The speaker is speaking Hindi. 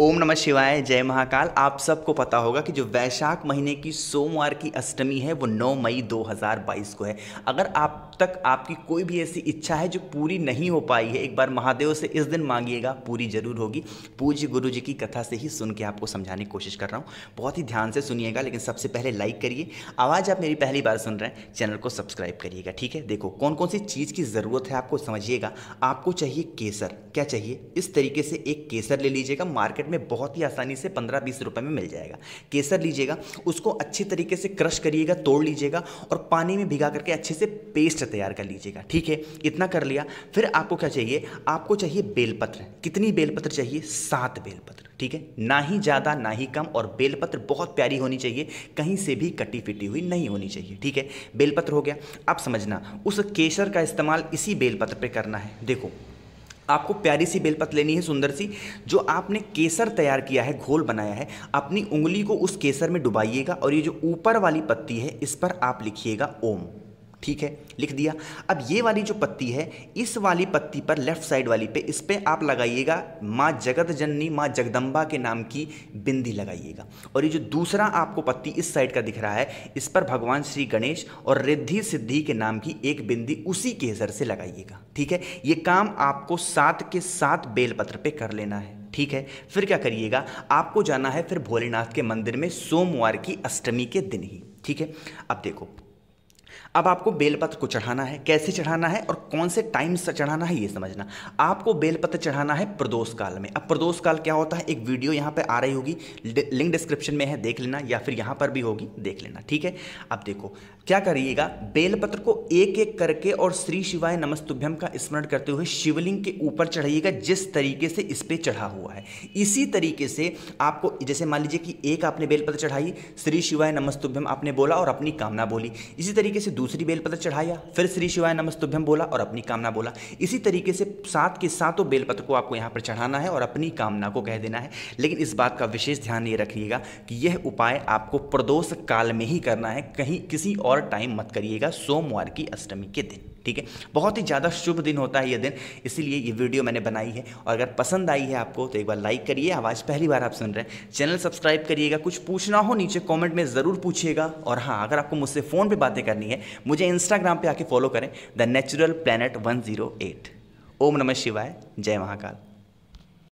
ओम नमः शिवाय जय महाकाल आप सबको पता होगा कि जो वैशाख महीने की सोमवार की अष्टमी है वो 9 मई 2022 को है अगर आप तक आपकी कोई भी ऐसी इच्छा है जो पूरी नहीं हो पाई है एक बार महादेव से इस दिन मांगिएगा पूरी जरूर होगी पूज्य गुरु जी की कथा से ही सुन के आपको समझाने की कोशिश कर रहा हूँ बहुत ही ध्यान से सुनिएगा लेकिन सबसे पहले लाइक करिए आवाज़ आप मेरी पहली बार सुन रहे हैं चैनल को सब्सक्राइब करिएगा ठीक है देखो कौन कौन सी चीज़ की ज़रूरत है आपको समझिएगा आपको चाहिए केसर क्या चाहिए इस तरीके से एक केसर ले लीजिएगा मार्केट मार्केट में बहुत ही आसानी से पंद्रह बीस रुपए में मिल जाएगा केसर लीजिएगा उसको अच्छे तरीके से क्रश करिएगा तोड़ लीजिएगा और पानी में भिगा करके अच्छे से पेस्ट तैयार कर लीजिएगा ठीक है इतना कर लिया फिर आपको क्या चाहिए आपको चाहिए बेलपत्र कितनी बेलपत्र चाहिए सात बेलपत्र ठीक है ना ही ज़्यादा ना ही कम और बेलपत्र बहुत प्यारी होनी चाहिए कहीं से भी कटी फिटी हुई नहीं होनी चाहिए ठीक है बेलपत्र हो गया अब समझना उस केसर का इस्तेमाल इसी बेलपत्र पे करना है देखो आपको प्यारी सी बेलपत लेनी है सुंदर सी जो आपने केसर तैयार किया है घोल बनाया है अपनी उंगली को उस केसर में डुबाइएगा और ये जो ऊपर वाली पत्ती है इस पर आप लिखिएगा ओम ठीक है लिख दिया अब ये वाली जो पत्ती है इस वाली पत्ती पर लेफ्ट साइड वाली पे इस पर आप लगाइएगा माँ जगत जननी माँ जगदम्बा के नाम की बिंदी लगाइएगा और ये जो दूसरा आपको पत्ती इस साइड का दिख रहा है इस पर भगवान श्री गणेश और रिद्धि सिद्धि के नाम की एक बिंदी उसी केसर से लगाइएगा ठीक है ये काम आपको सात के सात बेलपत्र पर कर लेना है ठीक है फिर क्या करिएगा आपको जाना है फिर भोलेनाथ के मंदिर में सोमवार की अष्टमी के दिन ही ठीक है अब देखो अब आपको बेलपत्र को चढ़ाना है कैसे चढ़ाना है और कौन से टाइम से चढ़ाना है ये समझना आपको बेलपत्र चढ़ाना है प्रदोष काल में अब प्रदोष काल क्या होता है एक वीडियो यहाँ पर आ रही होगी लिंक डिस्क्रिप्शन में है देख लेना या फिर यहाँ पर भी होगी देख लेना ठीक है अब देखो क्या करिएगा बेलपत्र को एक एक करके और श्री शिवाय नमस्तुभ्यम का स्मरण करते हुए शिवलिंग के ऊपर चढ़ाइएगा जिस तरीके से इस पर चढ़ा हुआ है इसी तरीके से आपको जैसे मान लीजिए कि एक आपने बेलपत्र चढ़ाई श्री शिवाय नमस्तुभ्यम आपने बोला और अपनी कामना बोली इसी तरीके से दूसरी बेल पत्र चढ़ाया फिर श्री शिवाय नमस्तुभ्यम बोला और अपनी कामना बोला इसी तरीके से सात के सातों बेलपत्र को आपको यहाँ पर चढ़ाना है और अपनी कामना को कह देना है लेकिन इस बात का विशेष ध्यान ये रखिएगा कि यह उपाय आपको प्रदोष काल में ही करना है कहीं किसी और टाइम मत करिएगा सोमवार की अष्टमी के दिन ठीक है बहुत ही ज़्यादा शुभ दिन होता है यह दिन इसीलिए ये वीडियो मैंने बनाई है और अगर पसंद आई है आपको तो एक बार लाइक करिए आवाज़ पहली बार आप सुन रहे हैं चैनल सब्सक्राइब करिएगा कुछ पूछना हो नीचे कॉमेंट में ज़रूर पूछिएगा और हाँ अगर आपको मुझसे फ़ोन पर बातें करनी है है मुझे इंस्टाग्राम पे आके फॉलो करें the natural planet one zero eight ओम नमः शिवाय जय महाकाल